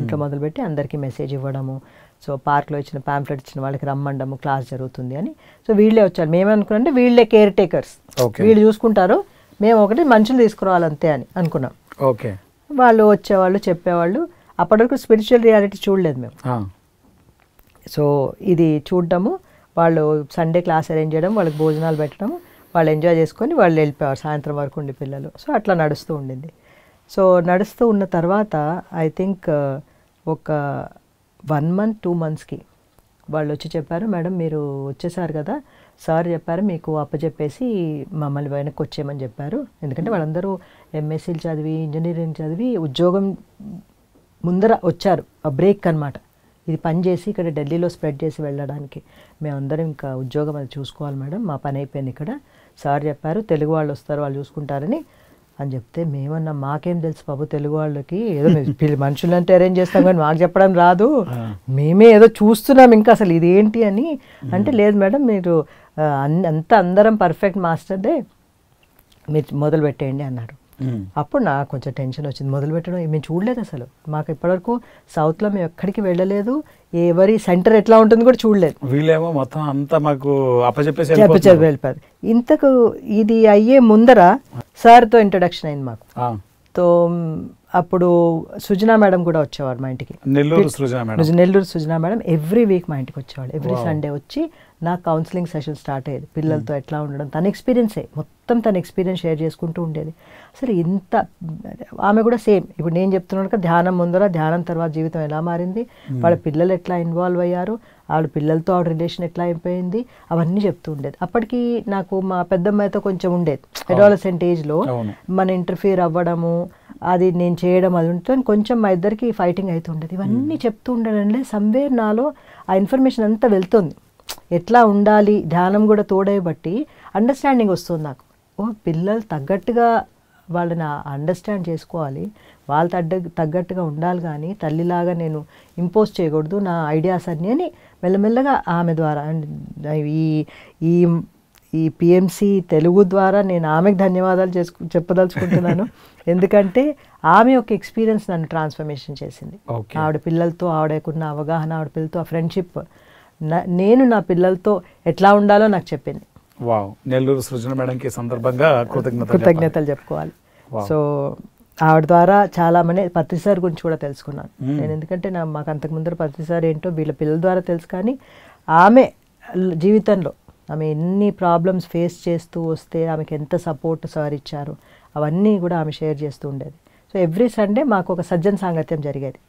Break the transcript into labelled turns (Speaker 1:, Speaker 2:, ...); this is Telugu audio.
Speaker 1: ఇంట్లో
Speaker 2: మొదలుపెట్టి అందరికీ మెసేజ్ ఇవ్వడము సో పార్క్లో ఇచ్చిన ప్యాంప్లెట్ ఇచ్చిన వాళ్ళకి రమ్మండము క్లాస్ జరుగుతుంది అని సో వీళ్ళే వచ్చారు మేమనుకున్నాం వీళ్ళే కేర్ టేకర్స్ వీళ్ళు చూసుకుంటారు మేము ఒకటి మనుషులు తీసుకురావాలంతే అని అనుకున్నాం ఓకే వాళ్ళు వచ్చేవాళ్ళు చెప్పేవాళ్ళు అప్పటి వరకు స్పిరిచువల్ రియాలిటీ చూడలేదు మేము సో ఇది చూడటము వాళ్ళు సండే క్లాస్ అరేంజ్ చేయడం వాళ్ళకి భోజనాలు పెట్టడం వాళ్ళు ఎంజాయ్ చేసుకొని వాళ్ళు వెళ్ళిపోయారు సాయంత్రం వరకు ఉండి పిల్లలు సో అట్లా నడుస్తూ ఉండింది సో నడుస్తూ ఉన్న తర్వాత ఐ థింక్ uh, ఒక వన్ మంత్ టూ మంత్స్కి వాళ్ళు వచ్చి చెప్పారు మేడం మీరు వచ్చేసారు కదా సార్ చెప్పారు మీకు అప్పచెప్పేసి మమ్మల్ని వెనక్కి వచ్చేయమని చెప్పారు ఎందుకంటే వాళ్ళందరూ ఎంఎస్సీలు చదివి ఇంజనీరింగ్ చదివి ఉద్యోగం ముందర వచ్చారు ఆ బ్రేక్ అనమాట ఇది పని చేసి ఇక్కడ ఢిల్లీలో స్ప్రెడ్ చేసి వెళ్ళడానికి మేమందరం ఇంకా ఉద్యోగం అది చూసుకోవాలి మేడం మా పని అయిపోయింది ఇక్కడ సార్ చెప్పారు తెలుగు వాళ్ళు వస్తారు వాళ్ళు చూసుకుంటారని అని చెప్తే మేమన్నా మాకేం తెలుసు బాబు తెలుగు వాళ్ళకి ఏదో మనుషులంటే అరేంజ్ చేస్తాం కానీ మాకు చెప్పడం రాదు మేమే ఏదో చూస్తున్నాం ఇంకా అసలు ఇదేంటి అని అంటే లేదు మేడం మీరు అంత అందరం పర్ఫెక్ట్ మాస్టర్దే మీరు మొదలు పెట్టేయండి అన్నాడు అప్పుడు నాకు కొంచెం టెన్షన్ వచ్చింది మొదలు పెట్టడం మేము చూడలేదు అసలు మాకు ఇప్పటివరకు సౌత్లో మేము ఎక్కడికి వెళ్ళలేదు ఎవరి సెంటర్ ఎట్లా ఉంటుంది కూడా చూడలేదు వీళ్ళేమో మొత్తం అంతా మాకు అప్పచెప్పేసి వెళ్ళిపోయారు ఇంతకు ఇది అయ్యే ముందర సార్తో ఇంట్రడక్షన్ అయింది మాకు తో అప్పుడు సుజనా మేడం కూడా వచ్చేవారు మా ఇంటికి Nellore Nellore Sujana madam every week మా ఇంటికి వచ్చేవాడు ఎవ్రీ సండే వచ్చి నా కౌన్సిలింగ్ సెషన్ స్టార్ట్ అయ్యేది పిల్లలతో ఎట్లా ఉండడం తన ఎక్స్పీరియన్సే మొత్తం తన ఎక్స్పీరియన్స్ షేర్ చేసుకుంటూ ఉండేది అసలు ఇంత ఆమె కూడా సేమ్ ఇప్పుడు నేను చెప్తున్నాను కదా ధ్యానం ముందర ధ్యానం తర్వాత జీవితం ఎలా మారింది వాళ్ళ పిల్లలు ఎట్లా ఇన్వాల్వ్ అయ్యారు వాళ్ళ పిల్లలతో ఆవిడ రిలేషన్ ఎట్లా అయిపోయింది అవన్నీ చెప్తూ ఉండేది అప్పటికి నాకు మా పెద్దమ్మాయితో కొంచెం ఉండేది అడాలసెంట్ ఏజ్లో మన ఇంటర్ఫియర్ అవ్వడము అది నేను చేయడం అది ఉంటుంది కొంచెం మా ఇద్దరికి ఫైటింగ్ అవుతుండేది ఇవన్నీ చెప్తూ ఉండడంలే సంవేర్ నాలో ఆ ఇన్ఫర్మేషన్ అంతా వెళ్తుంది ఎట్లా ఉండాలి ధ్యానం కూడా తోడే బట్టి అండర్స్టాండింగ్ వస్తుంది నాకు ఓ పిల్లలు తగ్గట్టుగా వాళ్ళని అండర్స్టాండ్ చేసుకోవాలి వాళ్ళ తగ్గ తగ్గట్టుగా ఉండాలి కానీ తల్లిలాగా నేను ఇంపోజ్ చేయకూడదు నా ఐడియాస్ అన్నీ అని మెల్లమెల్లగా ఆమె ద్వారా ఈ ఈ ఈ పిఎంసి తెలుగు ద్వారా నేను ఆమెకు ధన్యవాదాలు చేసుకు చెప్పదలుచుకుంటున్నాను ఎందుకంటే ఆమె ఒక ఎక్స్పీరియన్స్ నన్ను ట్రాన్స్ఫర్మేషన్ చేసింది ఆవిడ పిల్లలతో ఆవిడకున్న అవగాహన ఆవిడ పిల్లలతో ఆ ఫ్రెండ్షిప్ నేను నా పిల్లలతో ఎట్లా ఉండాలో నాకు చెప్పింది వావ్ నెల్లూరు సృజన మేడంకి సందర్భంగా కృతజ్ఞతలు చెప్పుకోవాలి సో ఆవిడ ద్వారా చాలా మంది పత్రిసారి గురించి కూడా తెలుసుకున్నాను నేను ఎందుకంటే నా మాకు అంతకు ముందర పత్రిసారి ఏంటో వీళ్ళ పిల్లల ద్వారా తెలుసు కానీ ఆమె జీవితంలో ఆమె ఎన్ని ప్రాబ్లమ్స్ ఫేస్ చేస్తూ వస్తే ఆమెకి ఎంత సపోర్ట్ సార్ ఇచ్చారు అవన్నీ కూడా ఆమె షేర్ చేస్తూ ఉండేది సో ఎవ్రీ సండే మాకు ఒక సజ్జన్ సాంగత్యం జరిగేది